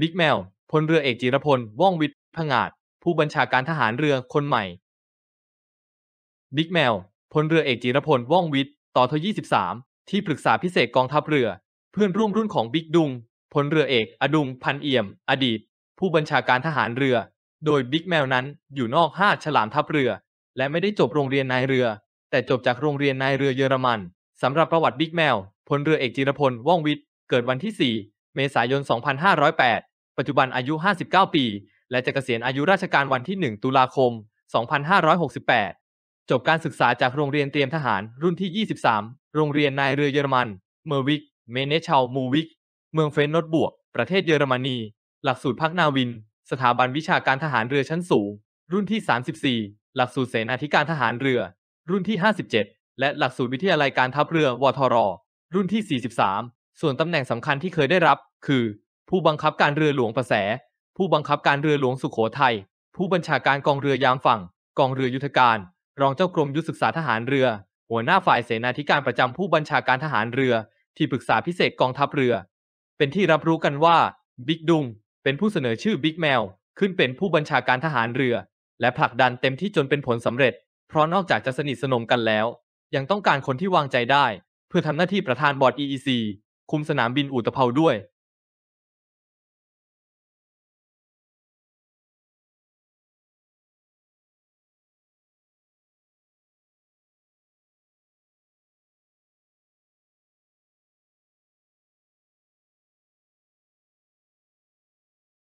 บิ๊กแมว พลเรือเอกจิรพล ว่องวิทย์ผงาดผู้บัญชาการทหารเรือคนใหม่ บิ๊กแมว พลเรือเอกจิรพล ว่องวิทย์ต่อท23ที่ปรึกษาพิเศษกองทัพเรือ เพื่อนร่วมรุ่นของบิ๊กดุง พลเรือเอก อดุง พันเอี่ยม อดีต ผู้บัญชาการทหารเรือ โดยบิ๊กแมวนั้นอยู่นอกห้าฉลามทัพเรือ และไม่ได้จบโรงเรียนนายเรือ แต่จบจากโรงเรียนนายเรือเยอรมัน สำหรับประวัติบิ๊กแมว พลเรือเอกจิรพล ว่องวิทย์ เกิดวันที่ 4เมษายน 2508 ปัจจุบันอายุ 59 ปี และจะเกษียณอายุราชการวันที่ 1 ตุลาคม 2568 จบการศึกษาจากโรงเรียนเตรียมทหาร รุ่นที่ 23 โรงเรียนนายเรือเยอรมัน เมอร์วิก เมเนชาลมูวิก เมืองเฟนนอตบวก ประเทศเยอรมนี หลักสูตรพักนาวิน สถาบันวิชาการทหารเรือชั้นสูง รุ่นที่ 34 หลักสูตรเสนาธิการทหารเรือ รุ่นที่ 57 และหลักสูตรวิทยาลัยการทัพเรือวทร รุ่นที่ 43ส่วนตำแหน่งสำคัญที่เคยได้รับ คือ ผู้บังคับการเรือหลวงประแสผู้บังคับการเรือหลวงสุขโขทัยผู้บัญชาการกองเรือยามฝั่ง กองเรือยุทธการ รองเจ้ากรมยุทธศึกษาทหารเรือ หัวหน้าฝ่ายเสนาธิการประจำผู้บัญชาการทหารเรือที่ปรึกษาพิเศษกองทัพเรือ เป็นที่รับรู้กันว่าบิ๊กดุงเป็นผู้เสนอชื่อบิ๊กแมวขึ้นเป็นผู้บัญชาการทหารเรือ และผลักดันเต็มที่จนเป็นผลสำเร็จ เพราะนอกจากจะสนิทสนมกันแล้ว ยังต้องการคนที่วางใจได้เพื่อทำหน้าที่ประธานบอร์ด EEC คุมสนามบินอุตภเปาด้วย